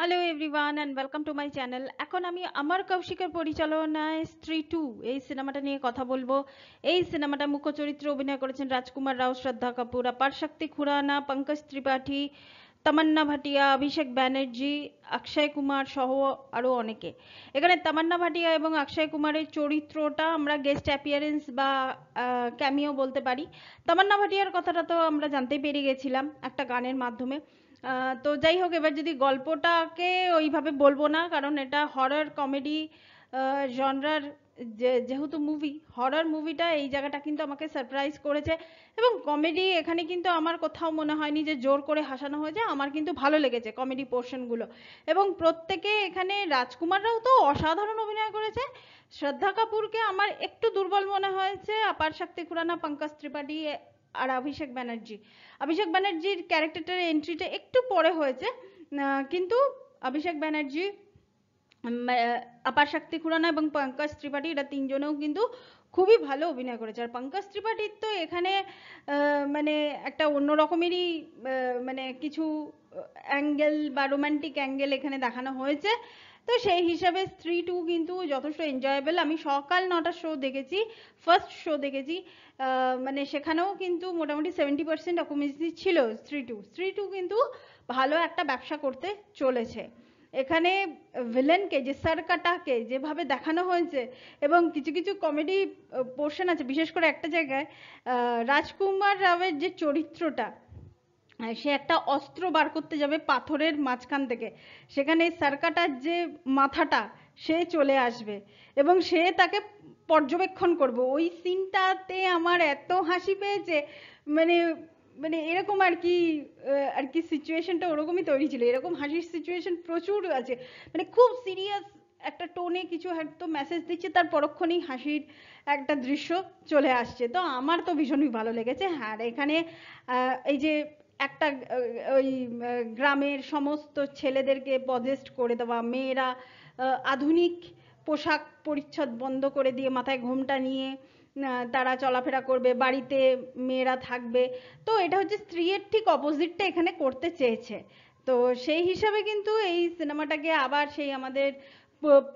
hello everyone and welcome to my channel এখন আমি আমার কৌশিকের পরিচালনায় স্ত্রী টু এই সিনেমাটা নিয়ে কথা বলবো এই সিনেমাটা মুখ্য চরিত্রে অভিনয় করেছেন রাজকুমার রাও শ্রদ্ধা কাপুর আপারশক্তি খুরানা পঙ্কজ ত্রিপাঠী তামান্না ভাটিয়া অভিষেক ব্যানার্জি অক্ষয় কুমার সহ আরও অনেকে এখানে তামান্না ভাটিয়া এবং অক্ষয় কুমারের চরিত্রটা আমরা গেস্ট অ্যাপিয়ারেন্স বা ক্যামিও বলতে পারি তামান্না ভাটিয়ার কথাটা তো আমরা জানতেই পেরে গেছিলাম একটা গানের মাধ্যমে তো যাই হোক এবার যদি গল্পটাকে ওইভাবে বলবো না কারণ এটা হরর কমেডি জনরার যেহেতু মুভি হরর মুভিটা এই জায়গাটা কিন্তু আমাকে সারপ্রাইজ করেছে এবং কমেডি এখানে কিন্তু আমার কোথাও মনে হয়নি যে জোর করে হাসানো হয়েছে আমার কিন্তু ভালো লেগেছে কমেডি পোর্শনগুলো এবং প্রত্যেকে এখানে রাজকুমাররাও তো অসাধারণ অভিনয় করেছে শ্রদ্ধা কাপুরকে আমার একটু দুর্বল মনে হয়েছে আপার শক্তি খুরানা পঙ্কজ ত্রিপাঠী আর অভিষেক ব্যানার্জি অভিষেক ব্যানার্জির ক্যারেক্টারটার এন্ট্রিটা একটু পরে হয়েছে কিন্তু অভিষেক ব্যানার্জি আপার শক্তি খুরানা এবং পঙ্কজ ত্রিপাঠী এরা তিনজনেও কিন্তু খুবই ভালো অভিনয় করেছে আর পঙ্কজ ত্রিপাঠীর তো এখানে মানে একটা অন্য রকমেরই মানে কিছু অ্যাঙ্গেল বা রোমান্টিক অ্যাঙ্গেল এখানে দেখানো হয়েছে তো সেই হিসাবে স্ত্রী টু কিন্তু যথেষ্ট এনজয়েবল আমি সকাল নটার শো দেখেছি ফার্স্ট শো দেখেছি মানে সেখানেও কিন্তু মোটামুটি সেভেন্টি পার্সেন্ট অকুমেন্সি ছিল স্ত্রী টু স্ত্রী টু কিন্তু ভালো একটা ব্যবসা করতে চলেছে এখানে ভিলেনকে যে সারকাটাকে যেভাবে দেখানো হয়েছে এবং কিছু কিছু কমেডি পোর্শন আছে বিশেষ করে একটা জায়গায় রাজকুমার রাওয়ের যে চরিত্রটা সে একটা অস্ত্র বার করতে যাবে পাথরের মাঝখান থেকে সেখানে সার্কাটার যে মাথাটা সে চলে আসবে এবং সে তাকে পর্যবেক্ষণ করব ওই সিনটাতে আমার এত হাসি পেয়েছে মানে মানে এরকম আর কি আর কি সিচুয়েশনটা ওরকমই তৈরি ছিল এরকম হাসির সিচুয়েশন প্রচুর আছে মানে খুব সিরিয়াস একটা টোনে কিছু হয়তো মেসেজ দিচ্ছে তার পরক্ষণেই হাসির একটা দৃশ্য চলে আসছে তো আমার তো ভীষণই ভালো লেগেছে হ্যাঁ এখানে এই যে একটা ওই গ্রামের সমস্ত ছেলেদেরকে পজেস্ট করে দেওয়া মেয়েরা আধুনিক পোশাক পরিচ্ছদ বন্ধ করে দিয়ে মাথায় ঘোমটা নিয়ে তারা চলাফেরা করবে বাড়িতে মেয়েরা থাকবে তো এটা হচ্ছে স্ত্রীর ঠিক অপোজিটটা এখানে করতে চেয়েছে তো সেই হিসাবে কিন্তু এই সিনেমাটাকে আবার সেই আমাদের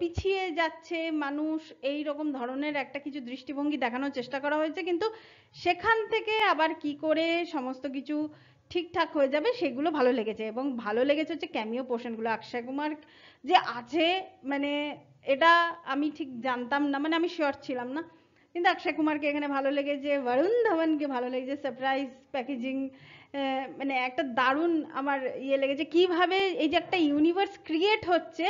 পিছিয়ে যাচ্ছে মানুষ এই রকম ধরনের একটা কিছু দৃষ্টিভঙ্গি দেখানোর চেষ্টা করা হয়েছে কিন্তু সেখান থেকে আবার কি করে সমস্ত কিছু ঠিকঠাক হয়ে যাবে সেগুলো ভালো লেগেছে এবং ভালো লেগেছে হচ্ছে ক্যামিও পোর্শনগুলো অক্ষয় কুমার যে আছে মানে এটা আমি ঠিক জানতাম না মানে আমি শিওর ছিলাম না কিন্তু অক্ষয় কুমারকে এখানে ভালো লেগেছে বরুণ ধবনকে ভালো লেগেছে সারপ্রাইজ প্যাকেজিং মানে একটা দারুণ আমার ইয়ে লেগেছে কিভাবে এই যে একটা ইউনিভার্স ক্রিয়েট হচ্ছে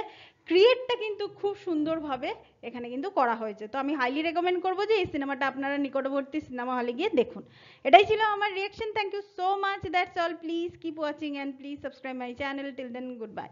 ক্রিয়েটটা কিন্তু খুব সুন্দরভাবে এখানে কিন্তু করা হয়েছে তো আমি হাইলি রেকমেন্ড করবো যে এই সিনেমাটা আপনারা নিকটবর্তী সিনেমা হলে গিয়ে দেখুন এটাই ছিল আমার reaction thank you so much that's all please keep watching and please subscribe my channel till then good by